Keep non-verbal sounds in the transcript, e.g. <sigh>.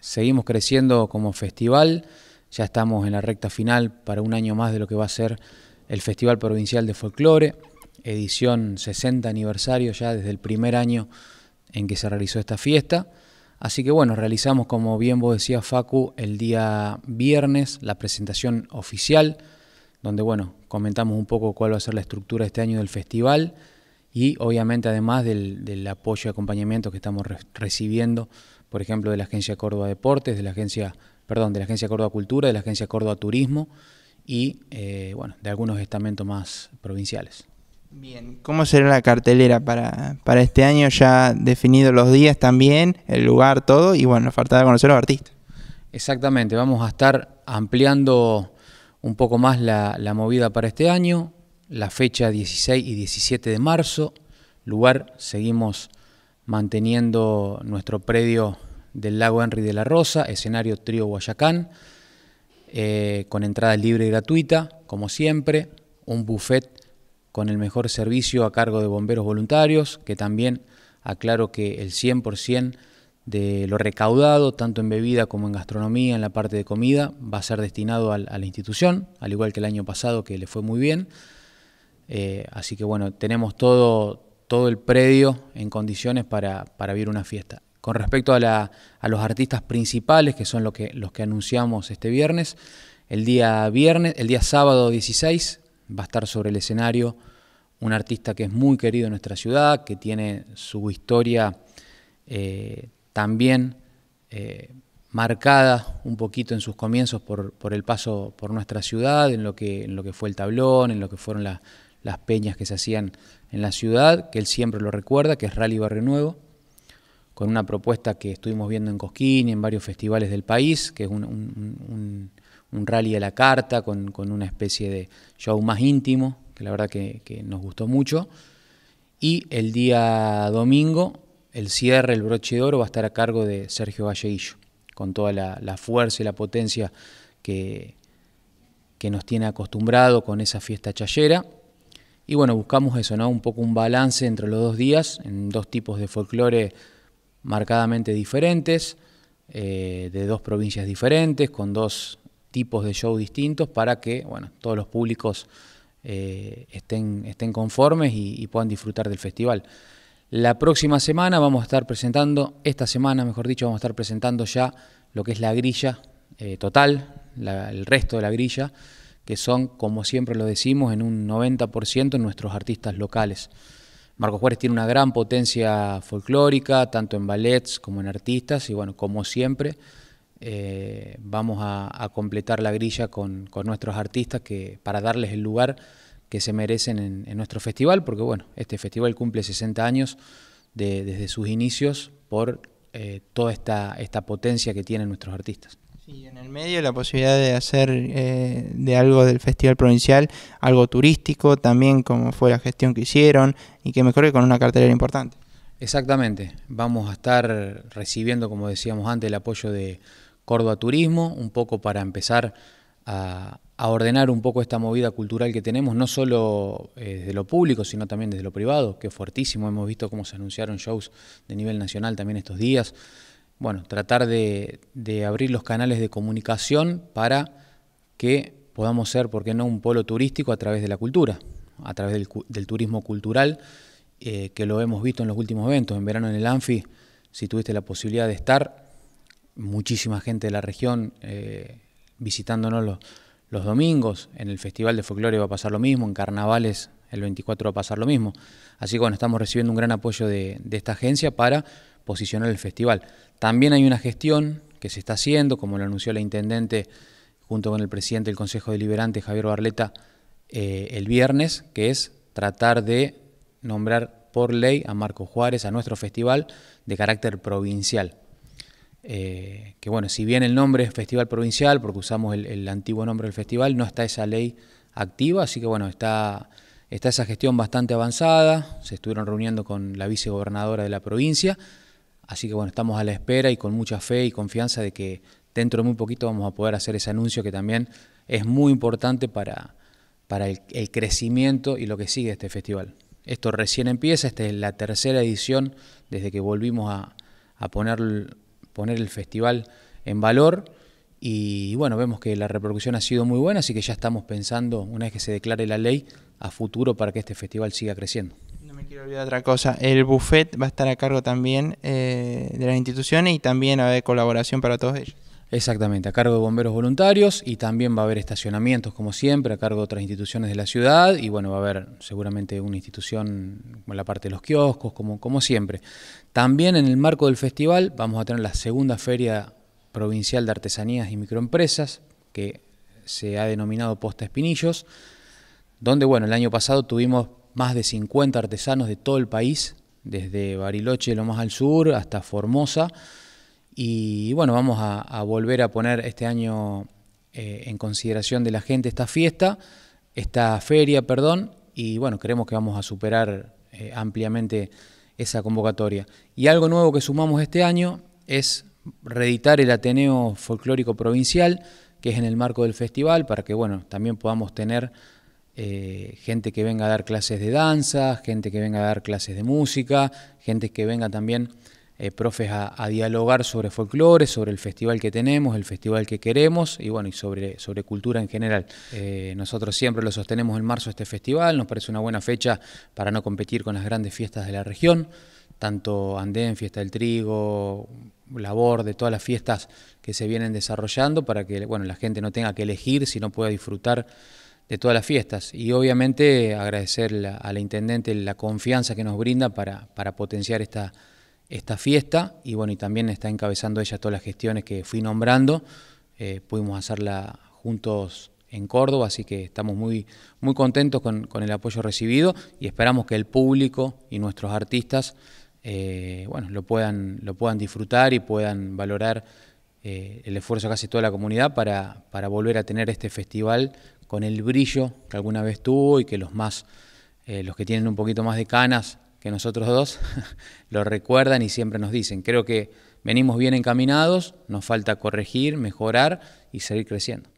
seguimos creciendo como festival, ya estamos en la recta final para un año más de lo que va a ser el Festival Provincial de Folclore, edición 60 aniversario ya desde el primer año en que se realizó esta fiesta. Así que bueno, realizamos como bien vos decías Facu el día viernes la presentación oficial, donde bueno, comentamos un poco cuál va a ser la estructura este año del festival y obviamente además del, apoyo y acompañamiento que estamos recibiendo, por ejemplo, de la Agencia Córdoba Deportes, de la Agencia, perdón, de la Agencia Córdoba Cultura, de la Agencia Córdoba Turismo y eh, bueno, de algunos estamentos más provinciales. Bien, ¿cómo será la cartelera para, este año? Ya definidos los días también, el lugar, todo, y bueno, faltaba conocer a los artistas. Exactamente, vamos a estar ampliando un poco más la movida para este año la fecha 16 y 17 de marzo. Lugar, seguimos manteniendo nuestro predio del lago Henry de la Rosa, escenario Trío Guayacán, eh, con entrada libre y gratuita, como siempre, un buffet con el mejor servicio a cargo de bomberos voluntarios, que también aclaro que el 100% de lo recaudado, tanto en bebida como en gastronomía, en la parte de comida, va a ser destinado a la institución, al igual que el año pasado que le fue muy bien. Eh, así que bueno, tenemos todo, todo el predio en condiciones para, para vivir una fiesta. Con respecto a, los artistas principales, que son lo que, los que anunciamos este viernes, el día viernes, el día sábado 16, va a estar sobre el escenario un artista que es muy querido en nuestra ciudad, que tiene su historia eh, también eh, marcada un poquito en sus comienzos por, por, el paso por nuestra ciudad, en lo, que, en lo que fue el tablón, en lo que fueron las las peñas que se hacían en la ciudad, que él siempre lo recuerda, que es Rally Barrio Nuevo, con una propuesta que estuvimos viendo en Cosquín y en varios festivales del país, que es un, rally a la carta con, una especie de show más íntimo, que la verdad que, nos gustó mucho. Y el día domingo, el cierre, el broche de oro, va a estar a cargo de Sergio Valleillo, con toda la, la fuerza y la potencia que, que nos tiene acostumbrado con esa fiesta chayera. Y bueno, buscamos eso, Un poco un balance entre los dos días, en dos tipos de folclore marcadamente diferentes, eh, de dos provincias diferentes, con dos tipos de show distintos, para que, bueno, todos los públicos eh, estén, estén conformes y, puedan disfrutar del festival. La próxima semana vamos a estar presentando, esta semana mejor dicho, vamos a estar presentando ya lo que es la grilla eh, total, el resto de la grilla que son, como siempre lo decimos, en un 90% nuestros artistas locales. Marcos Juárez tiene una gran potencia folclórica, tanto en ballets como en artistas, y bueno, como siempre, eh, vamos a, completar la grilla con, nuestros artistas que, para darles el lugar que se merecen en, nuestro festival, porque bueno, este festival cumple 60 años desde sus inicios por eh, toda esta, esta potencia que tienen nuestros artistas. Y en el medio la posibilidad de hacer eh, de algo del Festival Provincial, algo turístico también, como fue la gestión que hicieron, y que mejore con una cartera importante. Exactamente, vamos a estar recibiendo, como decíamos antes, el apoyo de Córdoba Turismo, un poco para empezar a, ordenar un poco esta movida cultural que tenemos, no solo eh, desde lo público, sino también desde lo privado, que es fuertísimo, hemos visto cómo se anunciaron shows de nivel nacional también estos días bueno, tratar de, abrir los canales de comunicación para que podamos ser, ¿por qué no?, un polo turístico a través de la cultura, a través del, turismo cultural, eh, que lo hemos visto en los últimos eventos. En verano en el Anfi, si tuviste la posibilidad de estar, muchísima gente de la región eh, visitándonos los, los domingos. En el Festival de Folclore va a pasar lo mismo, en carnavales el 24 va a pasar lo mismo. Así que bueno, estamos recibiendo un gran apoyo de, esta agencia para posicionar el festival. También hay una gestión que se está haciendo, como lo anunció la intendente junto con el presidente del Consejo Deliberante, Javier Barleta, eh, el viernes, que es tratar de nombrar por ley a Marco Juárez a nuestro festival de carácter provincial. Eh, que bueno, si bien el nombre es Festival Provincial, porque usamos el, el antiguo nombre del festival, no está esa ley activa, así que bueno, está Está esa gestión bastante avanzada, se estuvieron reuniendo con la vicegobernadora de la provincia, así que bueno, estamos a la espera y con mucha fe y confianza de que dentro de muy poquito vamos a poder hacer ese anuncio que también es muy importante para, para el, crecimiento y lo que sigue este festival. Esto recién empieza, esta es la tercera edición desde que volvimos a, poner, poner el festival en valor y bueno, vemos que la repercusión ha sido muy buena, así que ya estamos pensando, una vez que se declare la ley, a futuro para que este festival siga creciendo. No me quiero olvidar otra cosa, el buffet va a estar a cargo también eh, de las instituciones y también va a haber colaboración para todos ellos. Exactamente, a cargo de bomberos voluntarios y también va a haber estacionamientos, como siempre, a cargo de otras instituciones de la ciudad y bueno, va a haber seguramente una institución como la parte de los kioscos, como, como siempre. También en el marco del festival vamos a tener la segunda feria Provincial de Artesanías y Microempresas, que se ha denominado Posta Espinillos, donde bueno, el año pasado tuvimos más de 50 artesanos de todo el país, desde Bariloche, lo más al sur, hasta Formosa. Y bueno, vamos a, volver a poner este año eh, en consideración de la gente esta fiesta, esta feria, perdón, y bueno, creemos que vamos a superar eh, ampliamente esa convocatoria. Y algo nuevo que sumamos este año es reeditar el Ateneo Folclórico Provincial, que es en el marco del festival, para que bueno, también podamos tener eh, gente que venga a dar clases de danza, gente que venga a dar clases de música, gente que venga también eh, profes a, dialogar sobre folclore, sobre el festival que tenemos, el festival que queremos y bueno, y sobre, sobre cultura en general. Eh, nosotros siempre lo sostenemos en marzo este festival, nos parece una buena fecha para no competir con las grandes fiestas de la región, tanto Andén, Fiesta del Trigo, labor, de todas las fiestas que se vienen desarrollando para que bueno, la gente no tenga que elegir, sino pueda disfrutar de todas las fiestas. Y obviamente agradecer a la Intendente la confianza que nos brinda para, para potenciar esta, esta fiesta y bueno, y también está encabezando ella todas las gestiones que fui nombrando. Eh, pudimos hacerla juntos en Córdoba, así que estamos muy, muy contentos con, con el apoyo recibido y esperamos que el público y nuestros artistas eh, bueno, lo puedan, lo puedan disfrutar y puedan valorar eh, el esfuerzo de casi toda la comunidad para, volver a tener este festival con el brillo que alguna vez tuvo y que los más, eh, los que tienen un poquito más de canas que nosotros dos, <laughs> lo recuerdan y siempre nos dicen. Creo que venimos bien encaminados, nos falta corregir, mejorar y seguir creciendo.